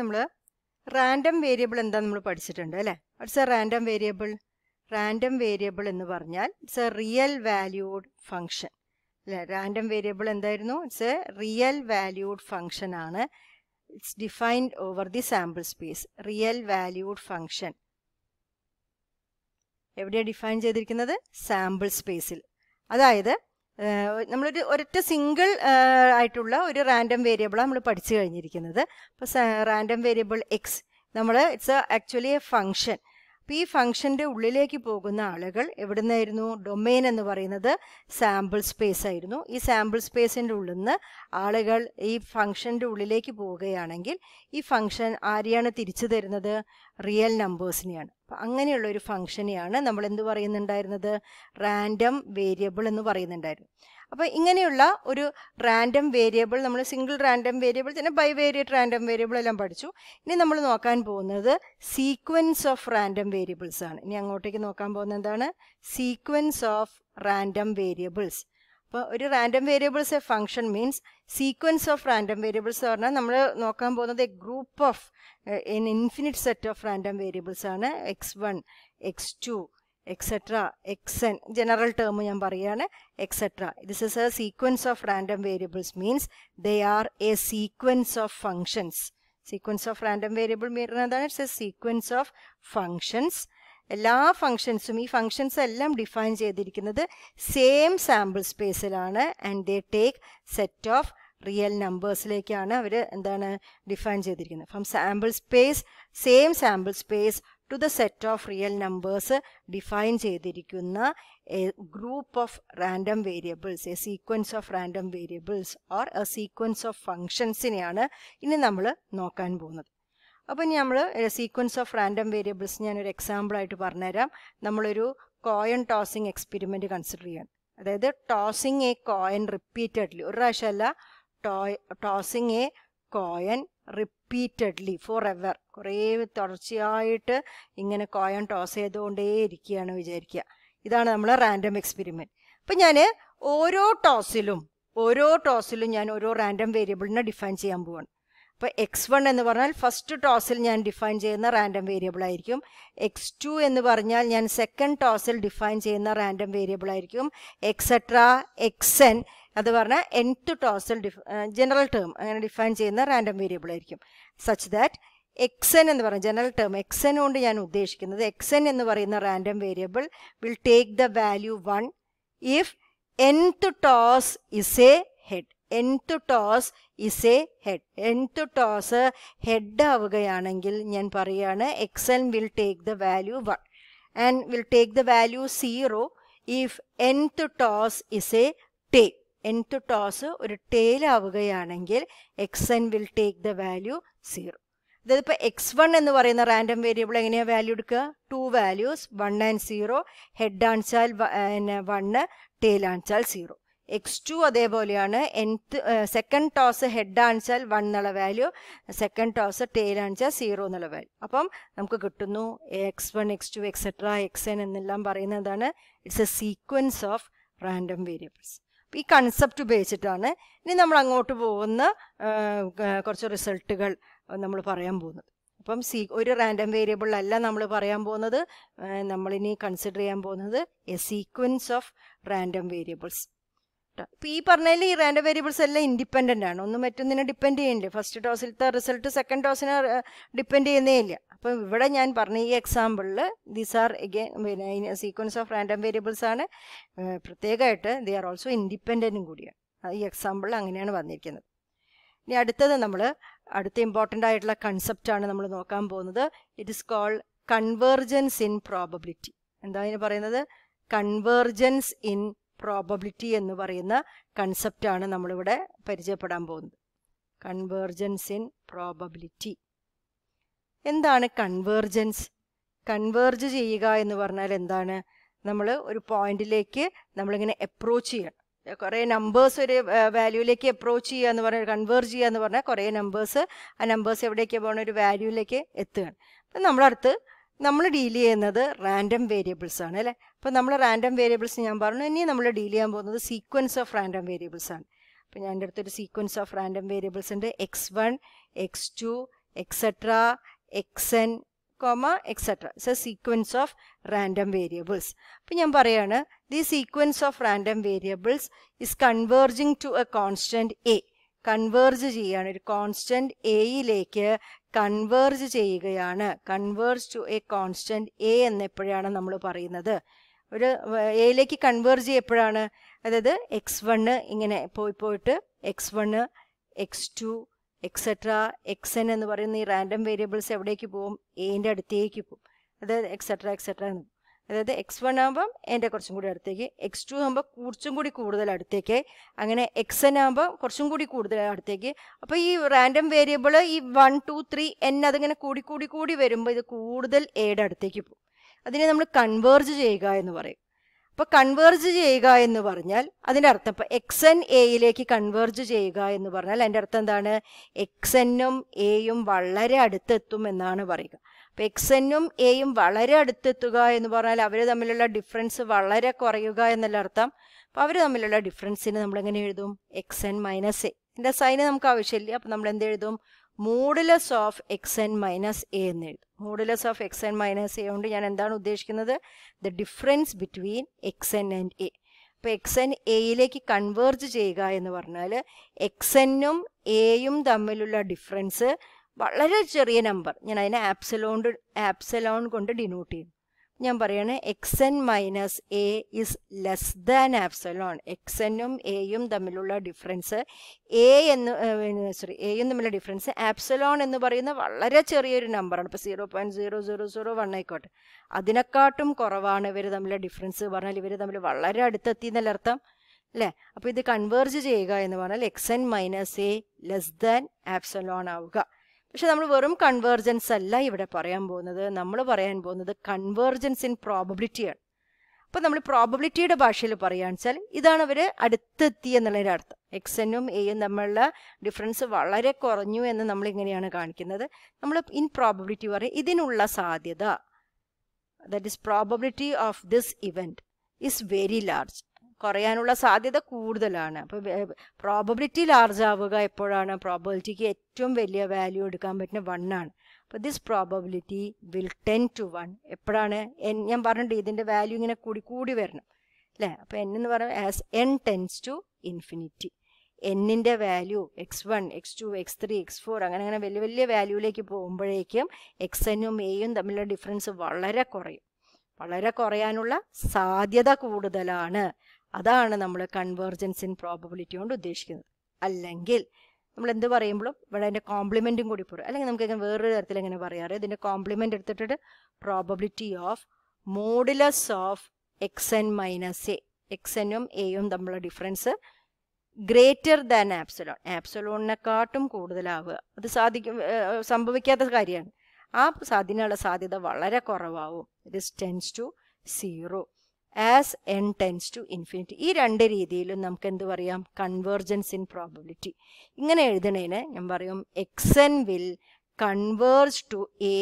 നമ്മൾ random variable എന്താ നമ്മൾ പഠിച്ചിട്ടുണ്ട് അല്ലേ it's a random variable random variable എന്ന് പറഞ്ഞാൽ it's a real valued function അല്ലേ റാൻഡം വേരിയബിൾ എന്തായിരുന്നു it's a real valued function ആണ് it's defined over the sample space real valued function എവിടെയാണ് ഡിഫൈൻ ചെയ്തിരിക്കുന്നത് സാമ്പിൾ സ്പേസിൽ അതായത് നമ്മളൊരു ഒരൊറ്റ സിംഗിൾ ആയിട്ടുള്ള ഒരു റാൻഡം വേരിയബിളാണ് നമ്മൾ പഠിച്ചു കഴിഞ്ഞിരിക്കുന്നത് അപ്പോൾ റാൻഡം വേരിയബിൾ എക്സ് നമ്മൾ it's actually a function P ഈ ഫംഗ്ഷൻ്റെ ഉള്ളിലേക്ക് പോകുന്ന ആളുകൾ എവിടുന്നായിരുന്നു ഡൊമെയിൻ എന്ന് പറയുന്നത് സാമ്പിൾ സ്പേസ് ആയിരുന്നു ഈ സാമ്പിൾ സ്പേസിൻ്റെ ഉള്ളിൽ നിന്ന് ആളുകൾ ഈ ഫംഗ്ഷൻ്റെ ഉള്ളിലേക്ക് പോവുകയാണെങ്കിൽ ഈ ഫംഗ്ഷൻ ആരെയാണ് തിരിച്ചു തരുന്നത് റിയൽ നമ്പേഴ്സിനെയാണ് അപ്പം അങ്ങനെയുള്ള ഒരു ഫംഗ്ഷനെയാണ് നമ്മൾ എന്ത് പറയുന്നുണ്ടായിരുന്നത് റാൻഡം വേരിയബിൾ എന്ന് പറയുന്നുണ്ടായിരുന്നു അപ്പോൾ ഇങ്ങനെയുള്ള ഒരു റാൻഡം വേരിയബിൾ നമ്മൾ സിംഗിൾ റാൻഡം വേരിയബിൾ തന്നെ ബൈ വേരിയറ്റ് റാൻഡം വേരിയബിൾ എല്ലാം പഠിച്ചു ഇനി നമ്മൾ നോക്കാൻ പോകുന്നത് സീക്വൻസ് ഓഫ് റാൻഡം വേരിയബിൾസ് ആണ് ഇനി അങ്ങോട്ടേക്ക് നോക്കാൻ പോകുന്നത് എന്താണ് സീക്വൻസ് ഓഫ് റാൻഡം വേരിയബിൾസ് അപ്പോൾ ഒരു random variables a function means sequence of random variables എന്ന് പറഞ്ഞാൽ നമ്മൾ നോക്കാൻ പോകുന്നത് a group of N infinite set of random variables ആണ് X one X two etcetera X N general term ഞാൻ പറയുകയാണ് etcetera this is a sequence of random variables means they are a sequence of functions sequence of random variable എന്താണ് it's a sequence of functions എല്ലാ ഫങ്ഷൻസും ഈ functions എല്ലാം define ചെയ്തിരിക്കുന്നത് same sample സ്പേസിലാണ് and they take set of real നമ്പേഴ്സിലേക്കാണ് അവർ എന്താണ് ഡിഫൈൻ ചെയ്തിരിക്കുന്നത് from sample space same sample space to the set of real numbers define ചെയ്തിരിക്കുന്ന a group of random variables a sequence of random variables or a sequence of ഫങ്ഷൻസിനെയാണ് ഇനി നമ്മൾ നോക്കാൻ പോകുന്നത് അപ്പോൾ ഇനി നമ്മൾ സീക്വൻസ് ഓഫ് റാൻഡം വേരിയബിൾസ് ഞാനൊരു എക്സാമ്പിളായിട്ട് പറഞ്ഞുതരാം നമ്മളൊരു കോയൻ ടോസിങ് എക്സ്പെരിമെൻറ്റ് കൺസിഡർ ചെയ്യണം അതായത് ടോസിങ് എ കോയൻ റിപ്പീറ്റഡ്ലി ഒരു പ്രാവശ്യമല്ല to tossing a coin repeatedly forever കുറേ തുടർച്ചയായിട്ട് ഇങ്ങനെ കോയൺ ടോസ് ചെയ്തുകൊണ്ടേ ഇരിക്കുകയാണ് വിചാരിക്കുക ഇതാണ് നമ്മൾ റാൻഡം എക്സ്പെരിമെൻറ്റ് അപ്പം ഞാൻ ഓരോ ടോസിലും ഓരോ ടോസിലും ഞാൻ ഓരോ റാൻഡം വേരിയബിളിനെ ഡിഫൈൻ ചെയ്യാൻ പോവാണ് അപ്പോൾ എക്സ് വൺ എന്ന് പറഞ്ഞാൽ ഫസ്റ്റ് ടോസിൽ ഞാൻ ഡിഫൈൻ ചെയ്യുന്ന റാൻഡം വേരിയബിൾ ആയിരിക്കും എക്സ് ടു എന്ന് പറഞ്ഞാൽ ഞാൻ സെക്കൻഡ് ടോസിൽ ഡിഫൈൻ ചെയ്യുന്ന റാൻഡം വേരിയബിൾ ആയിരിക്കും എക്സെട്ര എക്സ് എൻ അത് പറഞ്ഞാൽ എൻ ടു ടോസൽ ഡിഫ് ജനറൽ ടേം അങ്ങനെ ഡിഫൈൻ ചെയ്യുന്ന റാൻഡം വേരിയബിൾ ആയിരിക്കും സച്ച് ദാറ്റ് എക്സ് എൻ എന്ന് പറയുന്നത് ജനറൽ ടേം എക്സ് എൻ കൊണ്ട് ഞാൻ ഉദ്ദേശിക്കുന്നത് എക്സ് എൻ എന്ന് പറയുന്ന random variable will take the value one if nth toss is a head nth toss is a head nth toss head ആവുകയാണെങ്കിൽ ഞാൻ പറയുകയാണ് X N will take the value one and will take the value zero if nth toss is a take nth toss ഒരു ടേലാവുകയാണെങ്കിൽ X N will take the value zero അതായത് ഇപ്പോൾ X one എന്ന് പറയുന്ന random variable എങ്ങനെയാണ് value എടുക്കുക two values one and zero head ആണിച്ചാൽ one tail tail ആണിച്ചാൽ സീറോ എക്സ് ടു അതേപോലെയാണ് എൻത്ത് സെക്കൻഡ് ടോസ് ഹെഡ് ആണിച്ചാൽ വൺ എന്നുള്ള വാല്യൂ സെക്കൻഡ് ടോസ് ടേൽ ആണിച്ചാൽ സീറോ എന്നുള്ള വാല്യൂ അപ്പം നമുക്ക് കിട്ടുന്നു X one X two etcetera X N എന്നെല്ലാം പറയുന്നതാണ് it's a sequence of random variables ഈ കൺസെപ്റ്റ് ഉപയോഗിച്ചിട്ടാണ് ഇനി നമ്മൾ അങ്ങോട്ട് പോകുന്ന കുറച്ച് റിസൾട്ടുകൾ നമ്മൾ പറയാൻ പോകുന്നത് അപ്പം സി ഒരു റാൻഡം വേരിയബിളല്ല നമ്മൾ പറയാൻ പോകുന്നത് നമ്മളിനി കൺസിഡർ ചെയ്യാൻ പോകുന്നത് a sequence of random variables ഇപ്പം ഈ പറഞ്ഞതിൽ ഈ റാൻഡം വേരിയബിൾസ് എല്ലാം ഇൻഡിപെൻഡൻ്റ് ആണ് ഒന്നും മറ്റൊന്നിനെ ഡിപ്പെൻഡ് ചെയ്യുന്നില്ല ഫസ്റ്റ് ഡോസിലത്തെ റിസൾട്ട് സെക്കൻഡ് ടോസിനെ ഡിപ്പെൻഡ് ചെയ്യുന്നേ ഇല്ല അപ്പം ഇവിടെ ഞാൻ പറഞ്ഞ ഈ എക്സാമ്പിളിൽ ദീസ് ആർ എഗെയിൻ പിന്നെ സീക്വൻസ് ഓഫ് റാൻഡം വേരിയബിൾസ് ആണ് പ്രത്യേകമായിട്ട് ദി ആർ ഓൾസോ ഇൻഡിപെൻഡൻറ്റും കൂടിയാണ് ഈ എക്സാമ്പിളിൽ അങ്ങനെയാണ് വന്നിരിക്കുന്നത് ഇനി അടുത്തത് നമ്മൾ അടുത്ത ഇമ്പോർട്ടൻ്റ് ആയിട്ടുള്ള കൺസെപ്റ്റാണ് നമ്മൾ നോക്കാൻ പോകുന്നത് it is called convergence in probability എന്താ അതിന് പറയുന്നത് കൺവേർജൻസ് ഇൻ പ്രോബബിലിറ്റി എന്ന് പറയുന്ന കൺസെപ്റ്റാണ് നമ്മളിവിടെ പരിചയപ്പെടാൻ പോകുന്നത് കൺവേർജൻസ് ഇൻ പ്രോബബിലിറ്റി എന്താണ് കൺവേർജൻസ് കൺവേർജ് ചെയ്യുക എന്ന് പറഞ്ഞാൽ എന്താണ് നമ്മൾ ഒരു പോയിന്റിലേക്ക് നമ്മളിങ്ങനെ അപ്രോച്ച് ചെയ്യണം കുറേ നമ്പേഴ്സ് ഒരു വാല്യൂയിലേക്ക് അപ്രോച്ച് ചെയ്യുക എന്ന് പറഞ്ഞാൽ കൺവേർജ് ചെയ്യുക എന്ന് പറഞ്ഞാൽ കുറേ നമ്പേഴ്സ് ആ നമ്പേഴ്സ് എവിടേക്ക് പോകണം ഒരു വാല്യൂയിലേക്ക് എത്തുകയാണ് അപ്പം നമ്മളടുത്ത് നമ്മൾ ഡീൽ ചെയ്യുന്നത് റാൻഡം വേരിയബിൾസ് ആണ് അല്ലേ അപ്പോൾ നമ്മൾ റാൻഡം വേരിയബിൾസ് ഞാൻ പറഞ്ഞു ഇനി നമ്മൾ ഡീൽ ചെയ്യാൻ പോകുന്നത് സീക്വൻസ് ഓഫ് റാൻഡം വേരിയബിൾസ് ആണ് അപ്പോൾ ഞാൻ എൻ്റെ അടുത്തൊരു സീക്വൻസ് ഓഫ് റാൻഡം വേരിയബിൾസ് ഉണ്ട് X one X two etcetera X N comma etcetera it's a sequence of random variables അപ്പോൾ ഞാൻ പറയുകയാണ് the sequence of random variables is converging to a constant A converge ചെയ്യുകയാണ് ഒരു constant എയിലേക്ക് converge ചെയ്യുകയാണ് converge to a constant A എന്ന് എപ്പോഴാണ് നമ്മൾ പറയുന്നത് ഒരു എയിലേക്ക് കൺവേർജ് എപ്പോഴാണ് അതായത് എക്സ് വണ്ണ് ഇങ്ങനെ പോയി പോയിട്ട് X one X two etcetera X N എന്ന് പറയുന്ന ഈ റാൻഡം വേരിയബിൾസ് എവിടേക്ക് പോകും എൻ്റെ അടുത്തേക്ക് പോകും അതായത് എക്സെട്ര എക്സെട്ര എന്ന് അതായത് എക്സ് വൺ ആകുമ്പം എൻ്റെ കുറച്ചും കൂടി അടുത്തേക്ക് എക്സ് ടു ആകുമ്പോൾ കുറച്ചും കൂടി കൂടുതൽ അടുത്തേക്ക് അങ്ങനെ എക്സ് എൻ ആകുമ്പോൾ കുറച്ചും കൂടി കൂടുതൽ അടുത്തേക്ക് അപ്പോൾ ഈ റാൻഡം വേരിയബിൾ ഈ വൺ ടു ത്രീ എൻ അതിങ്ങനെ കൂടി കൂടി കൂടി വരുമ്പോൾ ഇത് കൂടുതൽ എയുടെ അടുത്തേക്ക് പോകും അതിനെ നമ്മൾ കൺവേർജ് ചെയ്യുക എന്ന് പറയും അപ്പോൾ കൺവേർജ് ചെയ്യുക എന്ന് പറഞ്ഞാൽ അതിൻ്റെ അർത്ഥം ഇപ്പോൾ എക്സ് എൻ എയിലേക്ക് കൺവേർജ് ചെയ്യുക എന്ന് പറഞ്ഞാൽ അതിൻ്റെ അർത്ഥം എന്താണ് എക്സ് എന്നും എയും വളരെ അടുത്തെത്തും എന്നാണ് പറയുക അപ്പം എക്സെന്നും എയും വളരെ അടുത്തെത്തുക എന്ന് പറഞ്ഞാൽ അവർ തമ്മിലുള്ള ഡിഫറൻസ് വളരെ കുറയുക എന്നല്ല അർത്ഥം അപ്പോൾ അവർ തമ്മിലുള്ള ഡിഫറൻസിന് എങ്ങനെ എഴുതും എക്സ് എൻ മൈനസ് എ എൻ്റെ സൈന് നമുക്ക് ആവശ്യമില്ല അപ്പോൾ നമ്മൾ എന്ത് എഴുതും modulus of X N minus A എന്ന് എഴുതും modulus of X N minus A കൊണ്ട് ഞാൻ എന്താണ് ഉദ്ദേശിക്കുന്നത് the difference between X N and A അപ്പോൾ എക്സ് എൻ എയിലേക്ക് കൺവേർജ് ചെയ്യുക എന്ന് പറഞ്ഞാൽ എക്സ് എന്നും എയും തമ്മിലുള്ള ഡിഫറൻസ് വളരെ ചെറിയ നമ്പർ ഞാൻ അതിനെ ആപ്സലോണ്ട് ആപ്സലോൺ കൊണ്ട് ഡിനോട്ട് ചെയ്യും ഞാൻ പറയാണ് X N minus A is less than epsilon X എന്നും എയും തമ്മിലുള്ള ഡിഫറൻസ് എ എന്ന് സോറി എയും തമ്മിലുള്ള ഡിഫറൻസ് ആപ്സലോൺ എന്ന് പറയുന്ന വളരെ ചെറിയൊരു നമ്പറാണ് ഇപ്പോൾ zero point zero zero zero one ആയിക്കോട്ടെ അതിനെക്കാട്ടും കുറവാണ് ഇവർ തമ്മിലുള്ള ഡിഫറൻസ് പറഞ്ഞാൽ ഇവർ തമ്മിൽ വളരെ അടുത്തെത്തി അർത്ഥം അല്ലേ അപ്പോൾ ഇത് കൺവേർജ് ചെയ്യുക എന്ന് പറഞ്ഞാൽ X N minus A less than epsilon ആവുക പക്ഷെ നമ്മൾ വെറും കൺവേർജൻസ് അല്ല ഇവിടെ പറയാൻ പോകുന്നത് നമ്മൾ പറയാൻ പോകുന്നത് കൺവേർജൻസ് ഇൻ പ്രോബബിലിറ്റിയാണ് അപ്പോൾ നമ്മൾ പ്രോബബിലിറ്റിയുടെ ഭാഷയിൽ പറയുകയാണെന്ന് വെച്ചാൽ ഇതാണ് അവർ അടുത്തെത്തി എന്നുള്ളതിൻ്റെ അർത്ഥം എക്സ് എന്നും എയും തമ്മിലുള്ള ഡിഫറൻസ് വളരെ കുറഞ്ഞു എന്ന് നമ്മൾ ഇങ്ങനെയാണ് കാണിക്കുന്നത് നമ്മൾ ഇൻ പ്രോബബിലിറ്റി പറയും ഇതിനുള്ള സാധ്യത that is probability of this event is very large കുറയാനുള്ള സാധ്യത കൂടുതലാണ് അപ്പോൾ പ്രോബബിലിറ്റി ലാർജ് ആവുക എപ്പോഴാണ് പ്രോബബിലിറ്റിക്ക് ഏറ്റവും വലിയ വാല്യൂ എടുക്കാൻ പറ്റുന്ന ആണ് അപ്പോൾ this probability will tend to one എപ്പോഴാണ് എൻ ഞാൻ പറഞ്ഞിട്ട് ഇതിൻ്റെ വാല്യൂ ഇങ്ങനെ കൂടി കൂടി വരണം അല്ലേ അപ്പോൾ എൻ എന്ന് പറയുന്നത് as N tends to infinity എന്നിൻ്റെ value X one X two X three X four അങ്ങനെ അങ്ങനെ വലിയ വലിയ വാല്യൂയിലേക്ക് പോകുമ്പോഴേക്കും എക്സ് എന്നും എയും തമ്മിലുള്ള ഡിഫറൻസ് വളരെ കുറയും വളരെ കുറയാനുള്ള സാധ്യത കൂടുതലാണ് അതാണ് നമ്മൾ കൺവേർജൻസ് ഇൻ പ്രോബബിലിറ്റി കൊണ്ട് ഉദ്ദേശിക്കുന്നത് അല്ലെങ്കിൽ നമ്മൾ എന്ത് പറയുമ്പോഴും ഇവിടെ അതിൻ്റെ കോംപ്ലിമെൻറ്റും കൂടി പറയും അല്ലെങ്കിൽ നമുക്ക് ഇങ്ങനെ വേറൊരു തരത്തിൽ എങ്ങനെ പറയാറ് ഇതിൻ്റെ കോംപ്ലിമെൻ്റ് എടുത്തിട്ട് probability of modulus of X N minus A X എനും എയും തമ്മിലുള്ള ഡിഫറൻസ് ഗ്രേറ്റർ ദാൻ ആപ്സലോൺ ആപ്സലോണിനെക്കാട്ടും കൂടുതലാവുക അത് സാധിക്കും സംഭവിക്കാത്ത കാര്യമാണ് ആ സാധ്യതയുള്ള സാധ്യത വളരെ കുറവാവും it is tends to zero as N tends to infinity ഈ രണ്ട് രീതിയിലും നമുക്ക് എന്ത് പറയാം കൺവേർജൻസ് ഇൻ പ്രോബിലിറ്റി ഇങ്ങനെ എഴുതണേന് ഞാൻ പറയും X N will converge to A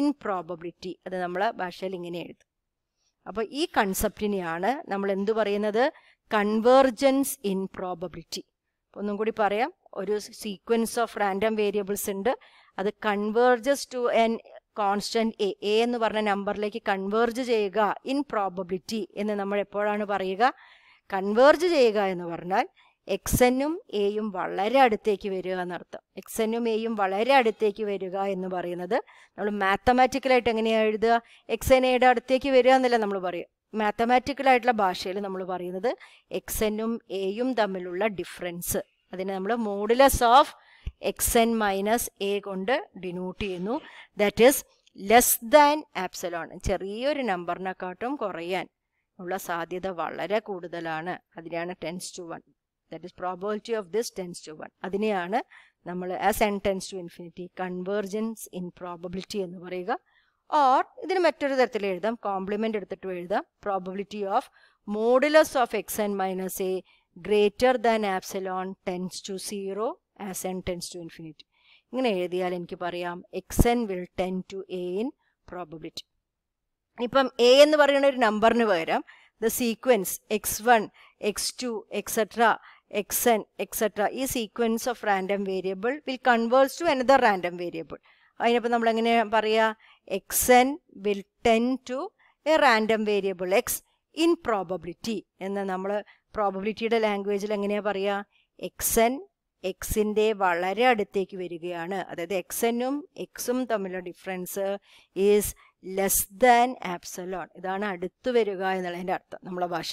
in probability അത് നമ്മളെ ഭാഷയിൽ ഇങ്ങനെ എഴുതും അപ്പോൾ ഈ കൺസെപ്റ്റിനെയാണ് നമ്മൾ എന്തു പറയുന്നത് കൺവേർജൻസ് ഇൻ പ്രോബിലിറ്റി ഒന്നും കൂടി പറയാം ഒരു സീക്വൻസ് ഓഫ് റാൻഡം വേരിയബിൾസ് ഉണ്ട് അത് converges to an constant A A എന്ന് പറഞ്ഞ നമ്പറിലേക്ക് കൺവേർജ് ചെയ്യുക ഇൻ പ്രോബബിലിറ്റി എന്ന് നമ്മൾ എപ്പോഴാണ് പറയുക കൺവേർജ് ചെയ്യുക എന്ന് പറഞ്ഞാൽ എക്സ് എന്നും എയും വളരെ അടുത്തേക്ക് വരിക എന്നർത്ഥം എക്സ് എന്നും എയും വളരെ അടുത്തേക്ക് വരിക എന്ന് പറയുന്നത് നമ്മൾ മാത്തമാറ്റിക്കലായിട്ട് എങ്ങനെയാണ് എഴുതുക എക്സ് എൻ അടുത്തേക്ക് വരിക എന്നല്ല നമ്മൾ പറയുക മാത്തമാറ്റിക്കലായിട്ടുള്ള ഭാഷയിൽ നമ്മൾ പറയുന്നത് എക്സ് എന്നും എയും തമ്മിലുള്ള ഡിഫറൻസ് അതിനെ നമ്മൾ modulus of X N minus A കൊണ്ട് ഡിനോട്ട് ചെയ്യുന്നു that is less than epsilon ചെറിയൊരു നമ്പറിനെക്കാട്ടും കുറയാൻ ഉള്ള സാധ്യത വളരെ കൂടുതലാണ് അതിനാണ് tends to one that is probability of this tends to one അതിനെയാണ് നമ്മൾ as N tends to infinity convergence in probability എന്ന് പറയുക ഓർ ഇതിന് മറ്റൊരു തരത്തിൽ എഴുതാം കോംപ്ലിമെൻ്റ് എടുത്തിട്ട് എഴുതാം probability of modulus of X N minus A greater than epsilon tends to zero as N tends to infinity ഇങ്ങനെ എഴുതിയാൽ എനിക്ക് പറയാം X N will tend to A in probability ഇപ്പം എ എന്ന് പറയുന്ന ഒരു നമ്പറിന് പകരം the sequence X one X two etcetera X N etcetera ഈ sequence of random variable will converges to another random variable അതിനപ്പോൾ നമ്മൾ എങ്ങനെ പറയുക X N will tend to a random variable X in probability എന്ന് നമ്മൾ പ്രോബിലിറ്റിയുടെ ലാംഗ്വേജിൽ എങ്ങനെയാണ് പറയുക എക്സ് എൻ എക്സിൻ്റെ വളരെ അടുത്തേക്ക് വരികയാണ് അതായത് എക്സ് എക്സും തമ്മിലുള്ള difference is less than epsilon ഇതാണ് അടുത്തു വരിക എന്നുള്ളതിൻ്റെ അർത്ഥം നമ്മളെ ഭാഷ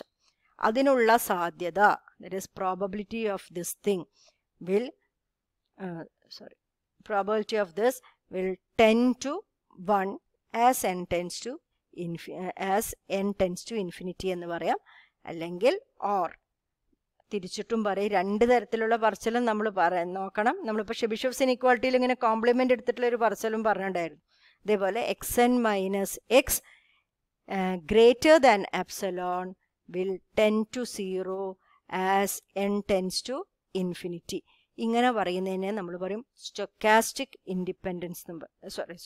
അതിനുള്ള സാധ്യത that is probability of this thing will sorry probability of this will tend to one as N tends to infi as N tends to infinity എന്ന് പറയാം അല്ലെങ്കിൽ ഓർ തിരിച്ചിട്ടും പറയും രണ്ട് തരത്തിലുള്ള പറച്ചിലും നമ്മൾ പറയാൻ നോക്കണം നമ്മളിപ്പോൾ ഷെബിഷോഫ്സ് ഇനീക്വാളിറ്റിയിൽ ഇങ്ങനെ കോംപ്ലിമെൻ്റ് എടുത്തിട്ടുള്ള ഒരു പറച്ചിലും പറഞ്ഞിട്ടുണ്ടായിരുന്നു അതേപോലെ X N minus X greater than epsilon will tend to zero as N tends to infinity ഇങ്ങനെ പറയുന്നതിനെ നമ്മൾ പറയും സ്റ്റൊക്കാസ്റ്റിക് ഇൻഡിപെൻഡൻസ് എന്ന് സോറി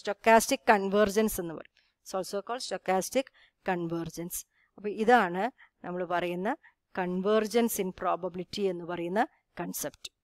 സ്റ്റൊക്കാസ്റ്റിക് കൺവേർജൻസ് എന്ന് പറയും it's also call stochastic convergence അപ്പോൾ ഇതാണ് നമ്മൾ പറയുന്ന കൺവേർജൻസ് ഇൻ പ്രോബബിലിറ്റി എന്ന് പറയുന്ന കൺസെപ്റ്റ്